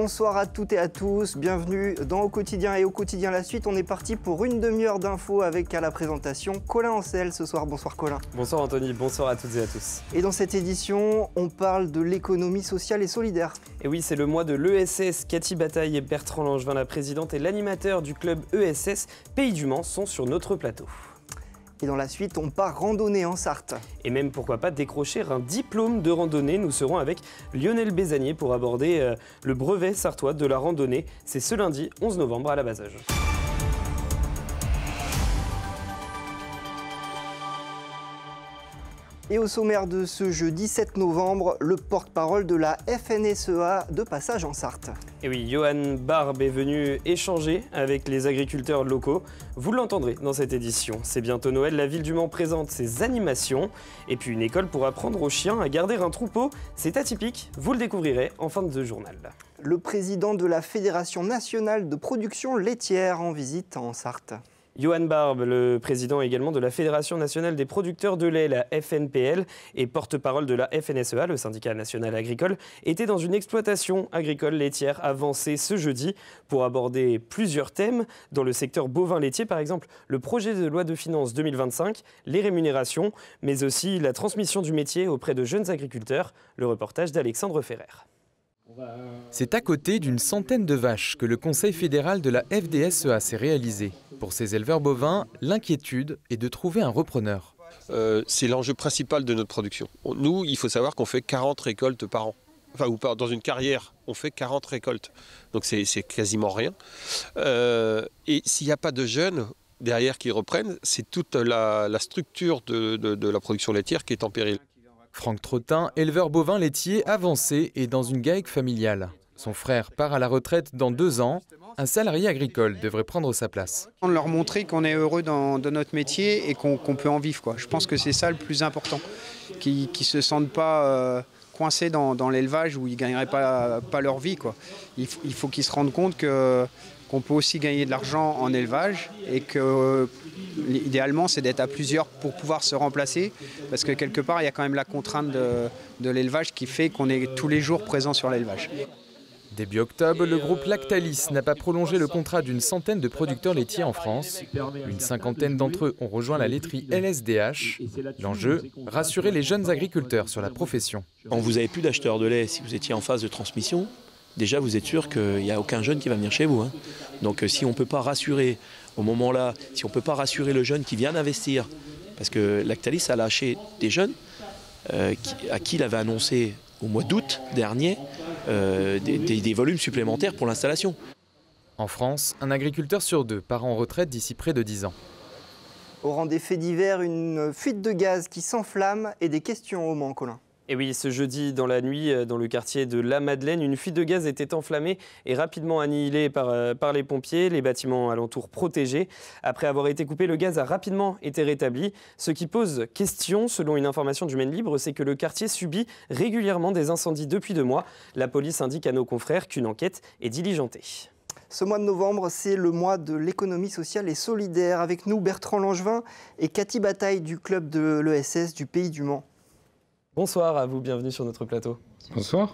Bonsoir à toutes et à tous, bienvenue dans Au quotidien et au quotidien la suite. On est parti pour une demi-heure d'infos avec à la présentation Colin Ancel ce soir. Bonsoir Colin. Bonsoir Anthony, bonsoir à toutes et à tous. Et dans cette édition, on parle de l'économie sociale et solidaire. Et oui, c'est le mois de l'ESS. Cathy Bataille et Bertrand Langevin, la présidente et l'animateur du club ESS Pays du Mans, sont sur notre plateau. Et dans la suite, on part randonner en Sarthe. Et même pourquoi pas décrocher un diplôme de randonnée. Nous serons avec Lionel Bézanier pour aborder euh, le brevet sartois de la randonnée. C'est ce lundi 11 novembre à la Basage. Et au sommaire de ce jeudi 7 novembre, le porte-parole de la FNSEA de passage en Sarthe. Et oui, Johan Barbe est venu échanger avec les agriculteurs locaux. Vous l'entendrez dans cette édition. C'est bientôt Noël, la ville du Mans présente ses animations. Et puis une école pour apprendre aux chiens à garder un troupeau. C'est atypique, vous le découvrirez en fin de journal. Le président de la Fédération nationale de production laitière en visite en Sarthe. Johan Barbe, le président également de la Fédération nationale des producteurs de lait, la FNPL, et porte-parole de la FNSEA, le syndicat national agricole, était dans une exploitation agricole laitière avancée ce jeudi pour aborder plusieurs thèmes. Dans le secteur bovin laitier, par exemple, le projet de loi de finances 2025, les rémunérations, mais aussi la transmission du métier auprès de jeunes agriculteurs. Le reportage d'Alexandre Ferrer. C'est à côté d'une centaine de vaches que le conseil fédéral de la FDSEA s'est réalisé. Pour ces éleveurs bovins, l'inquiétude est de trouver un repreneur. Euh, c'est l'enjeu principal de notre production. Nous, il faut savoir qu'on fait 40 récoltes par an. Enfin, ou par, dans une carrière, on fait 40 récoltes. Donc c'est quasiment rien. Euh, et s'il n'y a pas de jeunes derrière qui reprennent, c'est toute la, structure de, de la production laitière qui est en péril. Franck Trottin, éleveur bovin laitier avancé et dans une GAEC familiale. Son frère part à la retraite dans deux ans. Un salarié agricole devrait prendre sa place. On leur montrer qu'on est heureux dans, notre métier et qu'on peut en vivre. Quoi. Je pense que c'est ça le plus important. Qu'ils ne se sentent pas euh, coincés dans, l'élevage où ils ne gagneraient pas, leur vie. Quoi. il faut qu'ils se rendent compte que qu'on peut aussi gagner de l'argent en élevage et que euh, idéalement c'est d'être à plusieurs pour pouvoir se remplacer parce que quelque part il y a quand même la contrainte de, l'élevage qui fait qu'on est tous les jours présent sur l'élevage. Début octobre, le groupe Lactalis n'a pas prolongé le contrat d'une centaine de producteurs laitiers en France. Une cinquantaine d'entre eux ont rejoint la laiterie LSDH. L'enjeu, rassurer les jeunes agriculteurs sur la profession. Quand vous n'avez plus d'acheteurs de lait si vous étiez en phase de transmission, déjà vous êtes sûr qu'il n'y a aucun jeune qui va venir chez vous. Hein. Donc euh, si on ne peut pas rassurer au moment-là, si on ne peut pas rassurer le jeune qui vient d'investir, parce que Lactalis a lâché des jeunes euh, à qui il avait annoncé au mois d'août dernier euh, des, volumes supplémentaires pour l'installation. En France, un agriculteur sur deux part en retraite d'ici près de 10 ans. Au rang des faits divers, une fuite de gaz qui s'enflamme et des questions au Mans, Colin. Et oui, ce jeudi dans la nuit, euh, dans le quartier de La Madeleine, une fuite de gaz était enflammée et rapidement annihilée par, euh, par les pompiers, les bâtiments alentours protégés. Après avoir été coupé, le gaz a rapidement été rétabli. Ce qui pose question, selon une information du Maine Libre, c'est que le quartier subit régulièrement des incendies depuis deux mois. La police indique à nos confrères qu'une enquête est diligentée. Ce mois de novembre, c'est le mois de l'économie sociale et solidaire. Avec nous, Bertrand Langevin et Cathy Bataille du club de l'ESS du Pays du Mans. Bonsoir à vous, bienvenue sur notre plateau. Bonsoir.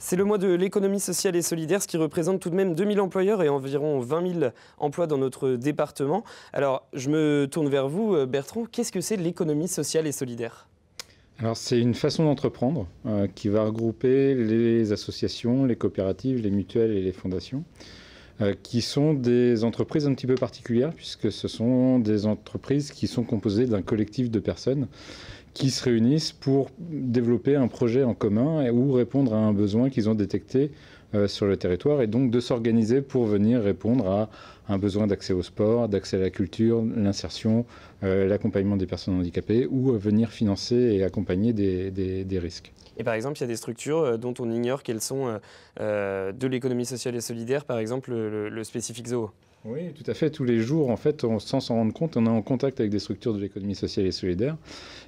C'est le mois de l'économie sociale et solidaire, ce qui représente tout de même 2000 employeurs et environ 20 000 emplois dans notre département. Alors, je me tourne vers vous, euh, Bertrand. Qu'est-ce que c'est l'économie sociale et solidaire alors c'est une façon d'entreprendre euh, qui va regrouper les associations, les coopératives, les mutuelles et les fondations euh, qui sont des entreprises un petit peu particulières, puisque ce sont des entreprises qui sont composées d'un collectif de personnes qui se réunissent pour développer un projet en commun ou répondre à un besoin qu'ils ont détecté euh, sur le territoire, et donc de s'organiser pour venir répondre à un besoin d'accès au sport, d'accès à la culture, l'insertion, euh, l'accompagnement des personnes handicapées ou euh, venir financer et accompagner des, risques. Et par exemple, il y a des structures euh, dont on ignore qu'elles sont de l'économie sociale et solidaire, par exemple le, spécifique zoo. Oui, tout à fait. Tous les jours, en fait, on, sans s'en rendre compte, on est en contact avec des structures de l'économie sociale et solidaire.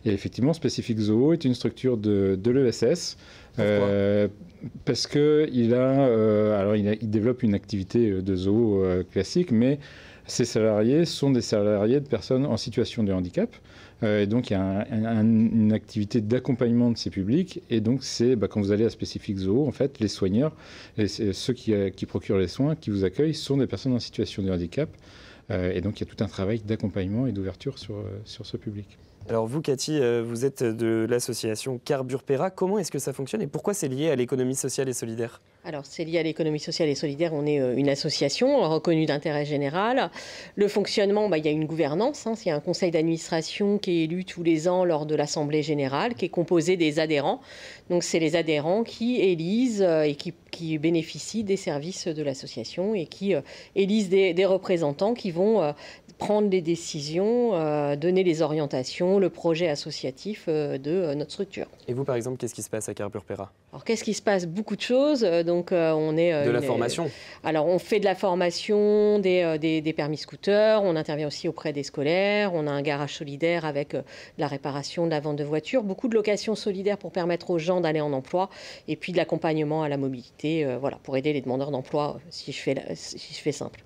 Et effectivement, Spécifique Zoo est une structure de, de l'ESS, euh, parce que il a, euh, alors il, développe une activité euh, de zoo classique, mais ses salariés sont des salariés de personnes en situation de handicap. et donc, il y a une activité d'accompagnement de ces publics. Et donc, c'est bah, quand vous allez à Spécifique Zoo, en fait, les soigneurs, ceux qui, qui, procurent les soins, qui vous accueillent, sont des personnes en situation de handicap. et donc, il y a tout un travail d'accompagnement et d'ouverture sur, sur ce public. Alors vous, Cathy, euh, vous êtes de l'association Carburpera. Comment est-ce que ça fonctionne et pourquoi c'est lié à l'économie sociale et solidaire alors, c'est lié à l'économie sociale et solidaire. On est euh, une association euh, reconnue d'intérêt général. Le fonctionnement, bah, il y a une gouvernance. Hein. Il y a un conseil d'administration qui est élu tous les ans lors de l'Assemblée générale, qui est composé des adhérents. Donc, c'est les adhérents qui élisent et qui, bénéficient des services de l'association et qui élisent des, représentants qui vont prendre des décisions, euh, donner les orientations, le projet associatif euh, de euh, notre structure. Et vous, par exemple, qu'est-ce qui se passe à Carburpera Alors, qu'est-ce qui se passe Beaucoup de choses. Donc, on est... de la formation Alors, on fait de la formation, des, permis scooters, on intervient aussi auprès des scolaires, on a un garage solidaire avec la réparation, de la vente de voitures, beaucoup de locations solidaires pour permettre aux gens d'aller en emploi, et puis de l'accompagnement à la mobilité, voilà, pour aider les demandeurs d'emploi, si, je fais si je fais simple.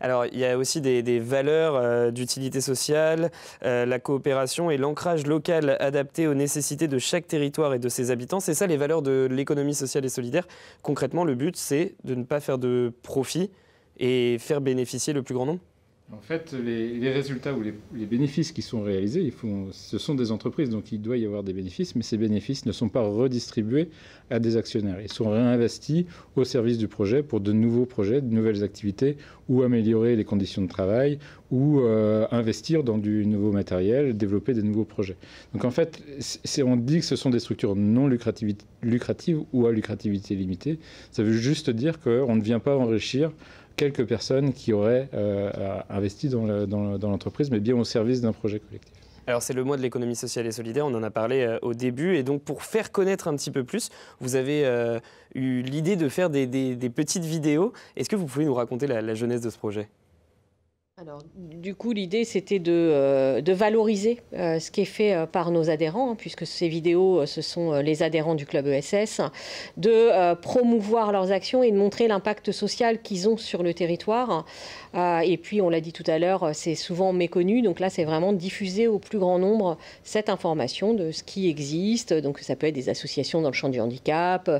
Alors, il y a aussi des, valeurs euh, d'utilité sociale, euh, la coopération et l'ancrage local adapté aux nécessités de chaque territoire et de ses habitants. C'est ça les valeurs de l'économie sociale et solidaire. Concrètement, le but, c'est de ne pas faire de profit et faire bénéficier le plus grand nombre en fait, les, résultats ou les, bénéfices qui sont réalisés, ce sont des entreprises, donc il doit y avoir des bénéfices, mais ces bénéfices ne sont pas redistribués à des actionnaires. Ils sont réinvestis au service du projet pour de nouveaux projets, de nouvelles activités, ou améliorer les conditions de travail, ou euh, investir dans du nouveau matériel, développer des nouveaux projets. Donc en fait, on dit que ce sont des structures non lucratives, lucratives ou à lucrativité limitée. Ça veut juste dire qu'on ne vient pas enrichir quelques personnes qui auraient euh, investi dans l'entreprise, mais bien au service d'un projet collectif. Alors c'est le mois de l'économie sociale et solidaire, on en a parlé euh, au début, et donc pour faire connaître un petit peu plus, vous avez euh, eu l'idée de faire des, petites vidéos. Est-ce que vous pouvez nous raconter la jeunesse de ce projet alors, du coup, l'idée, c'était de, euh, valoriser euh, ce qui est fait euh, par nos adhérents, hein, puisque ces vidéos, ce sont les adhérents du club ESS, de promouvoir leurs actions et de montrer l'impact social qu'ils ont sur le territoire. Ah, et puis, on l'a dit tout à l'heure, euh, c'est souvent méconnu. Donc là, c'est vraiment diffuser au plus grand nombre cette information de ce qui existe. Donc ça peut être des associations dans le champ du handicap,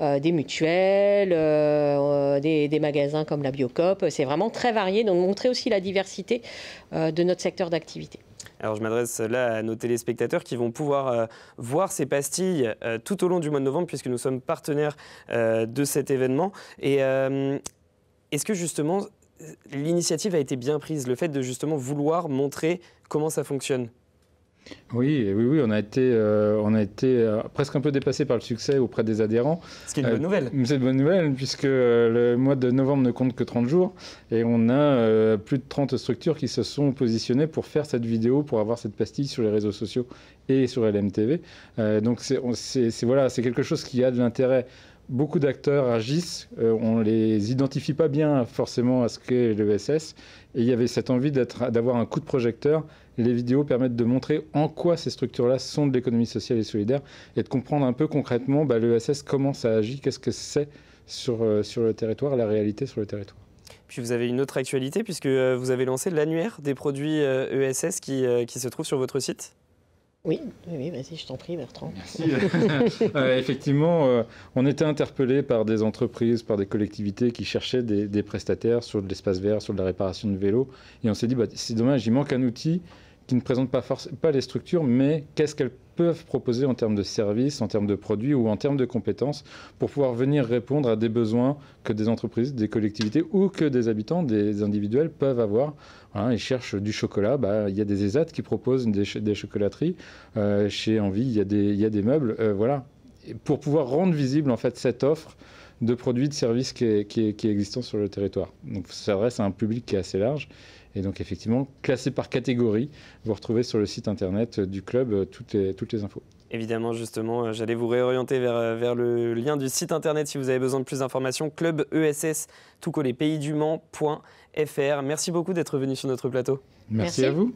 euh, des mutuelles, euh, des, magasins comme la Biocop. C'est vraiment très varié. Donc montrer aussi la diversité de notre secteur d'activité. Alors je m'adresse là à nos téléspectateurs qui vont pouvoir voir ces pastilles tout au long du mois de novembre puisque nous sommes partenaires de cet événement. Et est-ce que justement l'initiative a été bien prise, le fait de justement vouloir montrer comment ça fonctionne. Oui, oui, oui, on a été, euh, on a été euh, presque un peu dépassé par le succès auprès des adhérents. Ce qui est une bonne euh, nouvelle. c'est une bonne nouvelle, puisque le mois de novembre ne compte que 30 jours, et on a plus de 30 structures qui se sont positionnées pour faire cette vidéo, pour avoir cette pastille sur les réseaux sociaux et sur LMTV. donc c'est voilà, quelque chose qui a de l'intérêt beaucoup d'acteurs agissent, euh, on ne les identifie pas bien forcément à ce qu'est l'ESS, et il y avait cette envie d'avoir un coup de projecteur. Les vidéos permettent de montrer en quoi ces structures-là sont de l'économie sociale et solidaire, et de comprendre un peu concrètement bah, l'ESS, comment ça agit, qu'est-ce que c'est sur, euh, sur le territoire, la réalité sur le territoire. Puis vous avez une autre actualité puisque euh, vous avez lancé l'annuaire des produits ESS e qui, qui se trouve sur votre site. Oui, oui, vas-y, je t'en prie, Bertrand. Merci. Euh, effectivement, euh, on était interpellé par des entreprises, par des collectivités qui cherchaient des, prestataires sur de l'espace vert, sur de la réparation de vélos. Et on s'est dit, bah, c'est dommage, il manque un outil qui ne présentent pas, pas les structures, mais qu'est-ce qu'elles peuvent proposer en termes de services, en termes de produits ou en termes de compétences pour pouvoir venir répondre à des besoins que des entreprises, des collectivités ou que des habitants, des individuels peuvent avoir. Hein. ils cherchent du chocolat, bah, il y a des ESAT qui proposent des, chocolateries, euh, chez Envie il y a des, des meubles, euh, voilà. pour pouvoir rendre visible en fait cette offre de produits, de services qui est, existant sur le territoire. Donc ça s'adresse à un public qui est assez large et donc effectivement, classé par catégorie, vous retrouvez sur le site internet du club euh, toutes les, toutes les infos. Évidemment, justement, euh, j'allais vous réorienter euh, vers, le lien du site internet si vous avez besoin de plus d'informations, club ESS, tout collé, pays du Merci beaucoup d'être venu sur notre plateau. Merci. à vous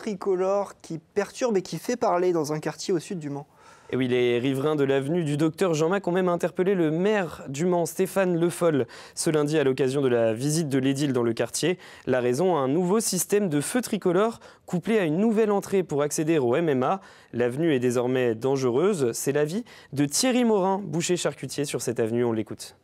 tricolore qui perturbe et qui fait parler dans un quartier au sud du Mans. Et oui, les riverains de l'avenue du docteur Jean-Mac ont même interpellé le maire du Mans, Stéphane Le Foll, ce lundi à l'occasion de la visite de l'édile dans le quartier. La raison, un nouveau système de feux tricolores, couplé à une nouvelle entrée pour accéder au MMA. L'avenue est désormais dangereuse. C'est l'avis de Thierry Morin, boucher charcutier sur cette avenue. On l'écoute.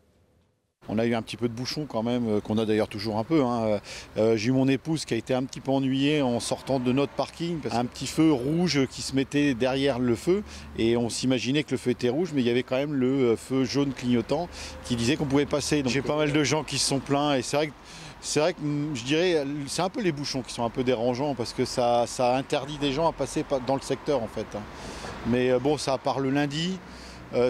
On a eu un petit peu de bouchon quand même, euh, qu'on a d'ailleurs toujours un peu. Hein. Euh, euh, j'ai eu mon épouse qui a été un petit peu ennuyée en sortant de notre parking. Parce un petit feu rouge qui se mettait derrière le feu. Et on s'imaginait que le feu était rouge, mais il y avait quand même le feu jaune clignotant qui disait qu'on pouvait passer. J'ai pas mal de gens qui se sont plaints. Et c'est vrai que c'est vrai que mm, je dirais, c'est un peu les bouchons qui sont un peu dérangeants parce que ça, interdit des gens à passer dans le secteur en fait. Hein. Mais bon, ça part le lundi.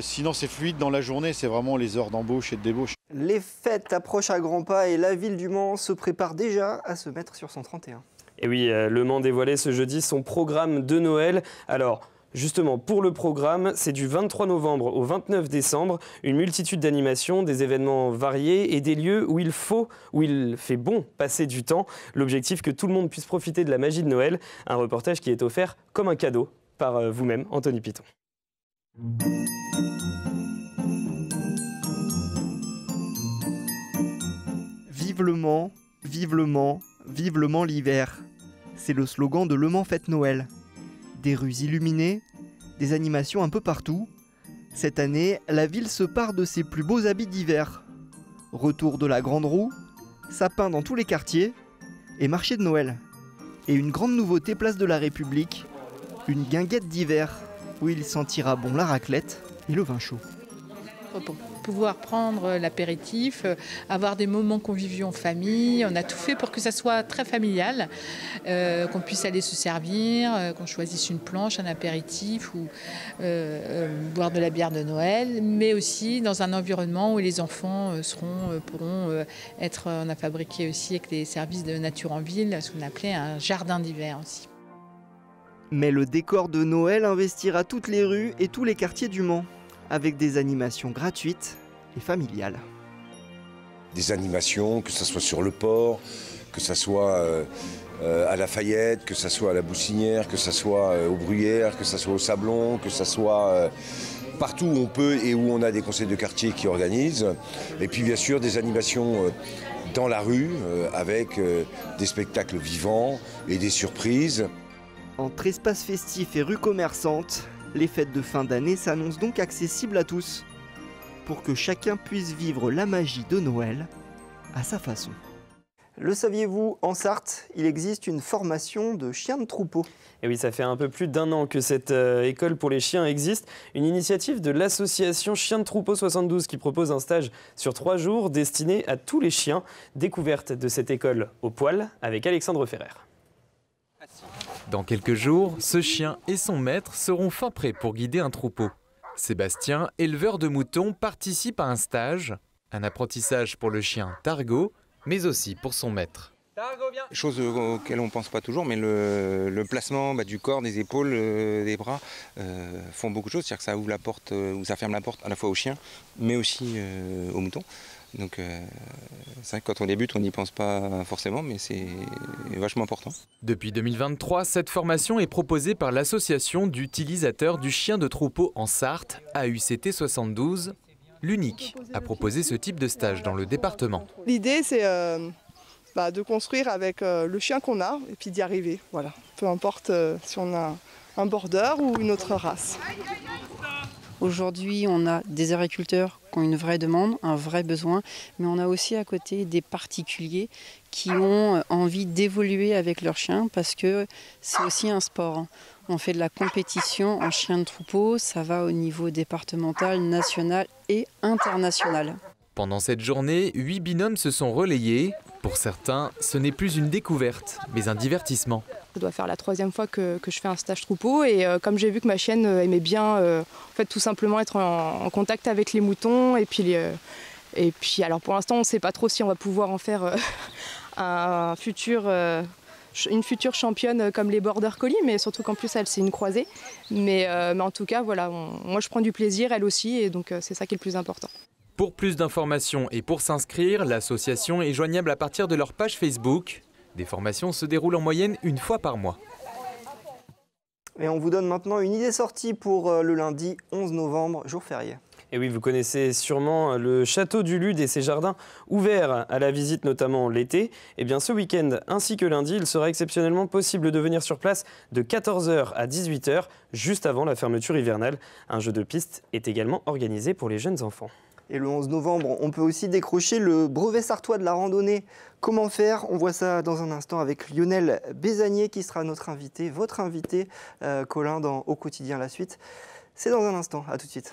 sinon, c'est fluide dans la journée, c'est vraiment les heures d'embauche et de débauche. Les fêtes approchent à grands pas et la ville du Mans se prépare déjà à se mettre sur son 31. Et oui, euh, Le Mans dévoilait ce jeudi son programme de Noël. Alors, Justement, pour le programme, c'est du 23 novembre au 29 décembre, une multitude d'animations, des événements variés et des lieux où il faut, où il fait bon passer du temps. L'objectif que tout le monde puisse profiter de la magie de Noël, un reportage qui est offert comme un cadeau par euh, vous-même, Anthony Piton. Vivement, vivement, vivement l'hiver. C'est le slogan de Le Mans Fête Noël. Des rues illuminées, des animations un peu partout. Cette année, la ville se part de ses plus beaux habits d'hiver. Retour de la grande roue, sapin dans tous les quartiers et marché de Noël. Et une grande nouveauté place de la République, une guinguette d'hiver où il sentira bon la raclette et le vin chaud. Oh, pouvoir prendre euh, l'apéritif, euh, avoir des moments conviviaux en famille. On a tout fait pour que ça soit très familial, euh, qu'on puisse aller se servir, qu'on choisisse une planche, un apéritif ou boire de la bière de Noël, mais aussi dans un environnement où les enfants seront, pourront être. On a fabriqué aussi avec des services de nature en ville ce qu'on appelait un jardin d'hiver aussi. Mais le décor de Noël investira toutes les rues et tous les quartiers du Mans avec des animations gratuites et familiales. Des animations, que ce soit sur le port, que ce soit euh, euh, à la Fayette, que ce soit à la Boussinière, que ce soit euh, aux Bruyères, que ce soit au Sablon, que ce soit partout où on peut et où on a des conseils de quartier qui organisent. Et puis bien sûr des animations dans la rue avec des spectacles vivants et des surprises. Entre espaces festifs et rues commerçantes, les fêtes de fin d'année s'annoncent donc accessibles à tous, pour que chacun puisse vivre la magie de Noël à sa façon. Le saviez-vous, en Sarthe, il existe une formation de chiens de troupeau. Et eh oui, ça fait un peu plus d'un an que cette euh, école pour les chiens existe. Une initiative de l'association Chiens de Troupeau 72 qui propose un stage sur trois jours destiné à tous les chiens. Découverte de cette école au poil avec Alexandre Ferrer. Dans quelques jours, ce chien et son maître seront fin prêts pour guider un troupeau. Sébastien, éleveur de moutons, participe à un stage, un apprentissage pour le chien Targo, mais aussi pour son maître. Chose auxquelles on ne pense pas toujours, mais le, placement bah, du corps, des épaules, euh, des bras euh, font beaucoup de choses. C'est-à-dire que ça ouvre la porte euh, ou ça ferme la porte à la fois au chien, mais aussi aux moutons. Donc euh, quand on débute, on n'y pense pas forcément, mais c'est vachement important. Depuis 2023, cette formation est proposée par l'association d'utilisateurs du chien de troupeau en Sarthe, AUCT 72, l'unique, à proposer ce type de stage dans le département. L'idée, c'est euh, bah, de construire avec euh, le chien qu'on a et puis d'y arriver. Voilà. Peu importe euh, si on a un border ou une autre race. Aujourd'hui, on a des agriculteurs qui ont une vraie demande, un vrai besoin, mais on a aussi à côté des particuliers qui ont euh, envie d'évoluer avec leurs chiens parce que c'est aussi un sport. Hein. On fait de la compétition en chien de troupeau, ça va au niveau départemental, national et international. Pendant cette journée, huit binômes se sont relayés. Pour certains, ce n'est plus une découverte, mais un divertissement ça doit faire la troisième fois que, je fais un stage troupeau. Et euh, comme j'ai vu que ma chaîne euh, aimait bien, euh, en fait, tout simplement être en, contact avec les moutons. Et puis, et puis alors pour l'instant, on ne sait pas trop si on va pouvoir en faire une future championne comme les Border colis mais surtout qu'en plus elle c'est une croisée. Mais, mais, en tout cas, voilà, moi je prends du plaisir, elle aussi, et donc c'est ça qui est le plus important. Pour plus d'informations et pour s'inscrire, l'association est joignable à partir de leur page Facebook des formations se déroulent en moyenne une fois par mois. Et on vous donne maintenant une idée sortie pour euh, le lundi 11 novembre, jour férié. Et oui, vous connaissez sûrement euh, le château du Lude et ses jardins ouverts à la visite, notamment l'été. Et eh bien ce week-end ainsi que lundi, il sera exceptionnellement possible de venir sur place de 14h à 18h, juste avant la fermeture hivernale. Un jeu de piste est également organisé pour les jeunes enfants et le 11 novembre, on peut aussi décrocher le brevet sartois de la randonnée. Comment faire On voit ça dans un instant avec Lionel Bézanier qui sera notre invité, votre invité, euh, Colin, dans Au quotidien la suite. C'est dans un instant, à tout de suite.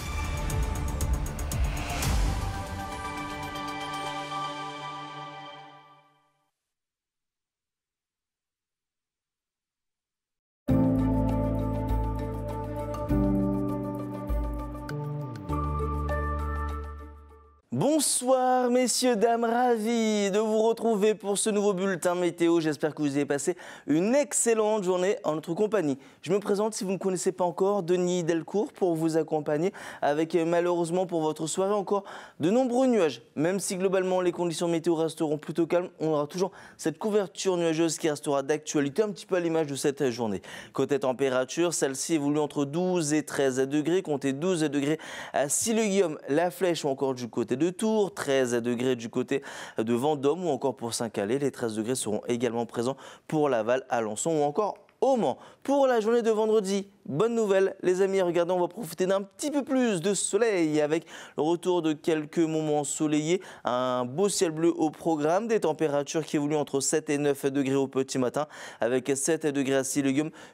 Bonsoir messieurs, dames, ravis de vous retrouver pour ce nouveau bulletin météo. J'espère que vous avez passé une excellente journée en notre compagnie. Je me présente si vous ne connaissez pas encore Denis Delcourt pour vous accompagner avec euh, malheureusement pour votre soirée encore de nombreux nuages. Même si globalement les conditions météo resteront plutôt calmes, on aura toujours cette couverture nuageuse qui restera d'actualité un petit peu à l'image de cette journée. Côté température, celle-ci évolue entre 12 et 13 degrés, comptez 12 degrés à Sille-Guillaume, La Flèche ou encore du côté de Tours, 13 degrés du côté de Vendôme ou encore pour Saint-Calais. Les 13 degrés seront également présents pour Laval, Alençon ou encore au Mans. Pour la journée de vendredi, bonne nouvelle, les amis, regardons, on va profiter d'un petit peu plus de soleil avec le retour de quelques moments ensoleillés, un beau ciel bleu au programme, des températures qui évoluent entre 7 et 9 degrés au petit matin, avec 7 degrés à 6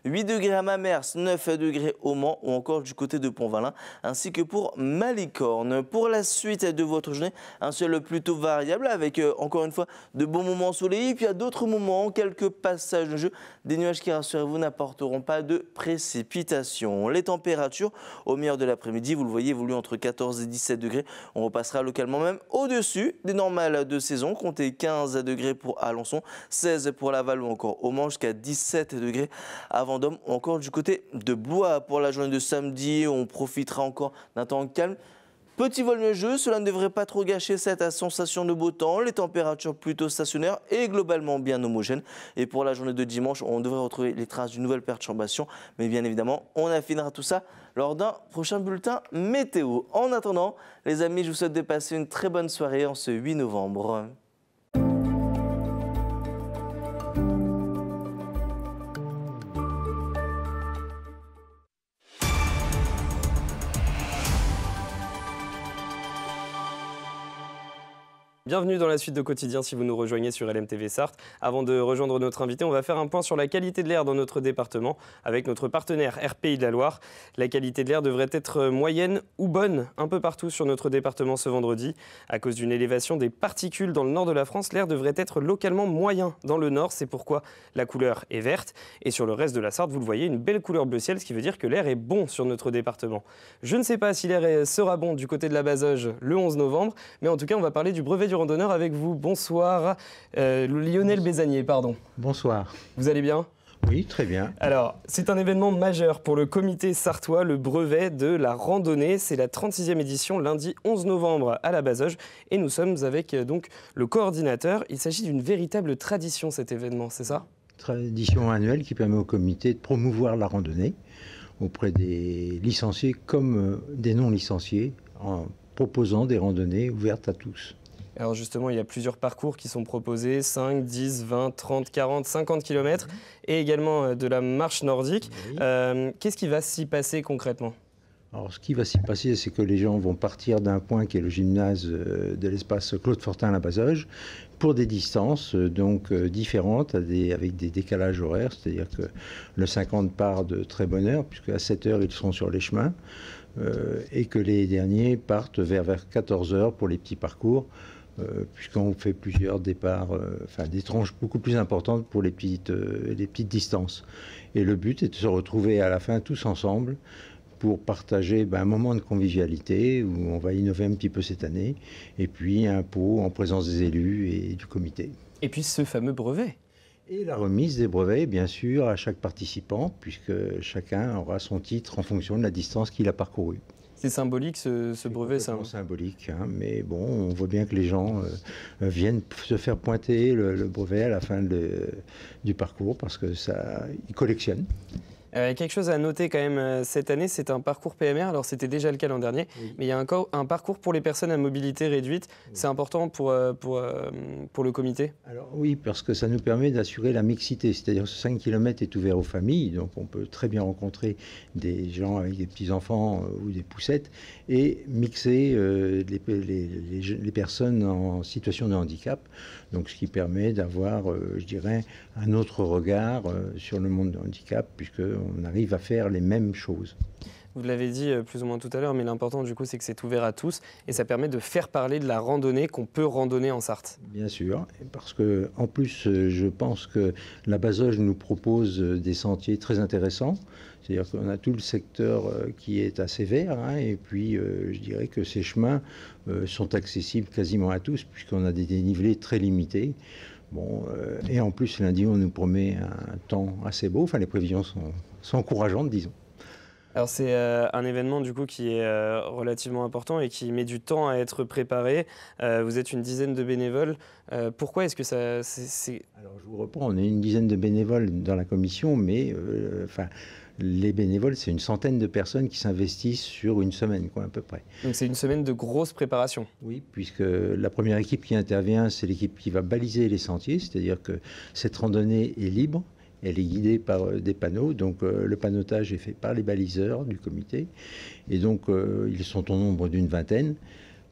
8 degrés à Mamers, 9 degrés au Mans ou encore du côté de Pont-Valin, ainsi que pour Malicorne. Pour la suite de votre journée, un ciel plutôt variable avec euh, encore une fois de bons moments ensoleillés, puis à d'autres moments, quelques passages de jeu, des nuages qui rassurent vous n'apporteront pas de précipitations. Les températures au meilleur de l'après-midi, vous le voyez, évoluent entre 14 et 17 degrés. On repassera localement même au-dessus des normales de saison. Comptez 15 degrés pour Alençon, 16 pour Laval ou encore au Mans, jusqu'à 17 degrés à Vendôme encore du côté de Bois Pour la journée de samedi, on profitera encore d'un temps calme Petit jeu, cela ne devrait pas trop gâcher cette sensation de beau temps. Les températures plutôt stationnaires et globalement bien homogènes. Et pour la journée de dimanche, on devrait retrouver les traces d'une nouvelle perturbation. Mais bien évidemment, on affinera tout ça lors d'un prochain bulletin météo. En attendant, les amis, je vous souhaite de passer une très bonne soirée en ce 8 novembre. Bienvenue dans la suite de quotidien si vous nous rejoignez sur LMTV Sarthe. Avant de rejoindre notre invité, on va faire un point sur la qualité de l'air dans notre département avec notre partenaire RPI de la Loire. La qualité de l'air devrait être moyenne ou bonne un peu partout sur notre département ce vendredi. À cause d'une élévation des particules dans le nord de la France, l'air devrait être localement moyen dans le nord. C'est pourquoi la couleur est verte. Et sur le reste de la Sarthe, vous le voyez, une belle couleur bleu ciel, ce qui veut dire que l'air est bon sur notre département. Je ne sais pas si l'air sera bon du côté de la Basage le 11 novembre, mais en tout cas, on va parler du brevet du avec vous. Bonsoir. Euh, Lionel Bézanier, pardon. Bonsoir. Vous allez bien oui, très bien. Alors, c'est un événement majeur pour le comité sartois, le brevet de la randonnée. C'est la 36e édition, lundi 11 novembre à la Basoge. Et nous sommes avec euh, donc le coordinateur. Il s'agit d'une véritable tradition, cet événement, c'est ça Tradition annuelle qui permet au comité de promouvoir la randonnée auprès des licenciés comme euh, des non-licenciés en proposant des randonnées ouvertes à tous. Alors justement, il y a plusieurs parcours qui sont proposés, 5, 10, 20, 30, 40, 50 km, et également euh, de la marche nordique. Euh, qu'est-ce qui va s'y passer concrètement alors, ce qui va s'y passer, c'est que les gens vont partir d'un point qui est le gymnase euh, de l'espace Claude Fortin à pour des distances donc différentes, avec des décalages horaires, c'est-à-dire que le 50 part de très bonne heure, puisque à 7 heures ils seront sur les chemins, et que les derniers partent vers, vers 14 heures pour les petits parcours. Euh, puisqu'on fait plusieurs départs, euh, enfin des tranches beaucoup plus importantes pour euh, les petites, distances. Et le but est de se retrouver à la fin tous ensemble pour partager ben, un moment de convivialité où on va innover un petit peu cette année, et puis un pot en présence des élus et du comité. Et puis ce fameux brevet. Et la remise des brevets, bien sûr, à chaque participant, puisque chacun aura son titre en fonction de la distance qu'il a parcourue. C'est symbolique ce, brevet, ça. C'est hein symbolique, hein, mais bon, on voit bien que les gens euh, euh, viennent se faire pointer le, brevet à la fin du parcours parce que ça, ils collectionnent. Euh, quelque chose à noter quand même euh, cette année, c'est un parcours PMR. Alors c'était déjà le cas l'an dernier, mais il y a un, parcours pour les personnes à mobilité réduite. C'est important pour, euh, pour, pour le comité Alors oui, parce que ça nous permet d'assurer la mixité. C'est-à-dire ce 5 km est ouvert aux familles, donc on peut très bien rencontrer des gens avec des petits-enfants ou des poussettes et mixer les personnes en situation de handicap donc ce qui permet d'avoir, euh, je dirais, un autre regard euh, sur le monde du handicap, puisqu'on arrive à faire les mêmes choses. Vous l'avez dit euh, plus ou moins tout à l'heure, mais l'important du coup, c'est que c'est ouvert à tous et ça permet de faire parler de la randonnée qu'on peut randonner en Sarthe. Bien sûr, parce que en plus, euh, je pense que la Basoge nous propose euh, des sentiers très intéressants. C'est-à-dire qu'on a tout le secteur qui est assez vert, hein, et puis je dirais que ces chemins sont accessibles quasiment à tous, puisqu'on a des dénivelés très limités. Bon, et en plus, lundi, on nous promet un temps assez beau. Enfin, les prévisions sont, sont encourageantes, disons. Alors c'est euh, un événement du coup qui est euh, relativement important et qui met du temps à être préparé. Euh, vous êtes une dizaine de bénévoles. pourquoi est-ce que ça Alors je vous reprends, on est une dizaine de bénévoles dans la commission, mais enfin les bénévoles, c'est une centaine de personnes qui s'investissent sur une semaine, à peu près. Donc c'est une semaine de grosse préparation. Oui, puisque la première équipe qui intervient, c'est l'équipe qui va baliser les sentiers, c'est-à-dire que cette randonnée est libre. Elle est guidée par euh, des panneaux. Donc euh, le panneautage est fait par les baliseurs du comité. Et donc euh, ils sont au nombre d'une vingtaine,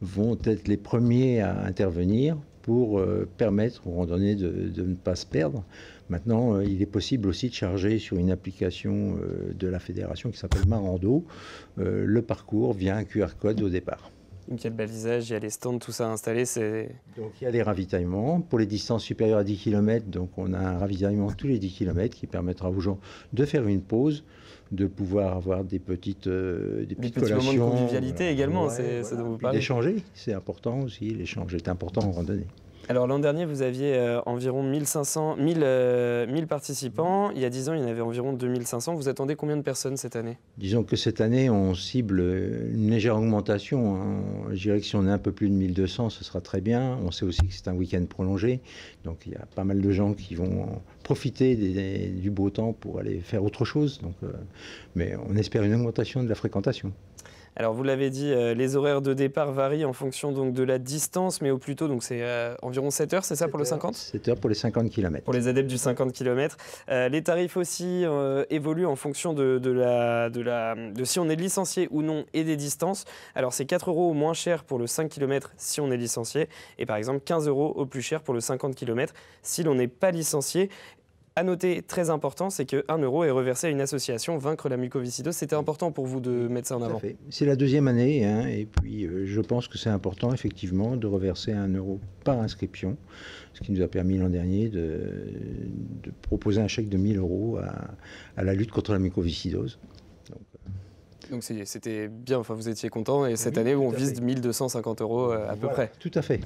vont être les premiers à intervenir pour permettre aux randonnées de, de, ne pas se perdre. Maintenant, il est possible aussi de charger sur une application de la fédération qui s'appelle Marando le parcours via un QR code au départ le Balisage, il y a les stands, tout ça installé. Donc il y a les ravitaillements. Pour les distances supérieures à 10 km, donc on a un ravitaillement tous les 10 km qui permettra aux gens de faire une pause, de pouvoir avoir des petites, euh, des, petits moments de convivialité également, euh, ouais, vous parler. D'échanger, c'est important aussi. L'échange est important en randonnée. Alors l'an dernier, vous aviez euh, environ 1500, 1000, euh, participants. Il y a 10 ans, il y en avait environ 2500. Vous attendez combien de personnes cette année Disons que cette année, on cible euh, une légère augmentation. Hein. Je dirais que si on est un peu plus de 1200, ce sera très bien. On sait aussi que c'est un week-end prolongé. Donc il y a pas mal de gens qui vont profiter du beau temps pour aller faire autre chose. mais on espère une augmentation de la fréquentation. Alors vous l'avez dit, euh, les horaires de départ varient en fonction donc de la distance, mais au plus tôt, donc c'est euh, environ 7 heures, c'est ça pour le 50 7 heures pour les 50 km. Pour les adeptes du 50 km. Euh, les tarifs aussi évoluent en fonction de, la, de, de si on est licencié ou non et des distances. Alors c'est 4 euros au moins cher pour le 5 km si on est licencié, et par exemple 15 euros au plus cher pour le 50 km si l'on n'est pas licencié. À noter, très important, c'est que euro est reversé à une association, Vaincre la mucoviscidose. C'était important pour vous de mettre ça en avant C'est la deuxième année, hein, et puis euh, je pense que c'est important, effectivement, de reverser un euro par inscription, ce qui nous a permis l'an dernier de, proposer un chèque de 1000 euros à, à la lutte contre la mucoviscidose. Donc c'était bien, enfin, vous étiez content. Et cette année, on vise 1250 euros euh, à peu près. Tout à fait.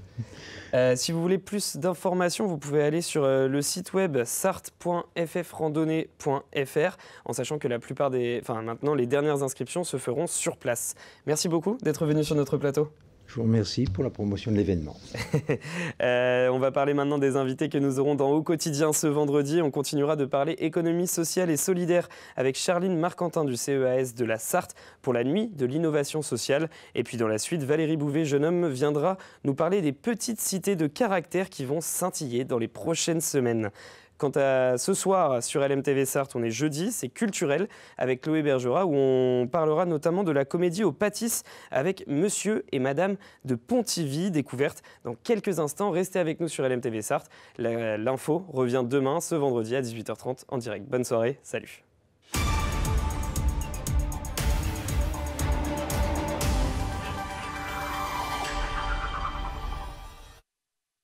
Euh, si vous voulez plus d'informations, vous pouvez aller sur euh, le site web sart.ffrandonnée.fr en sachant que la plupart des. Enfin, maintenant, les dernières inscriptions se feront sur place. Merci beaucoup d'être venu sur notre plateau. Je vous remercie pour la promotion de l'événement. Euh, on va parler maintenant des invités que nous aurons dans Au Quotidien ce vendredi. On continuera de parler économie sociale et solidaire avec Charline Marcantin du CEAS de la Sarthe pour la nuit de l'innovation sociale. Et puis dans la suite, Valérie Bouvet, jeune homme, viendra nous parler des petites cités de caractère qui vont scintiller dans les prochaines semaines. Quant à ce soir sur LMTV Sartre, on est jeudi, c'est culturel avec Chloé Bergerat où on parlera notamment de la comédie au pâtisses avec Monsieur et Madame de Pontivy, découverte dans quelques instants. Restez avec nous sur LMTV Sartre, L'info revient demain, ce vendredi à 18h30 en direct. Bonne soirée, salut.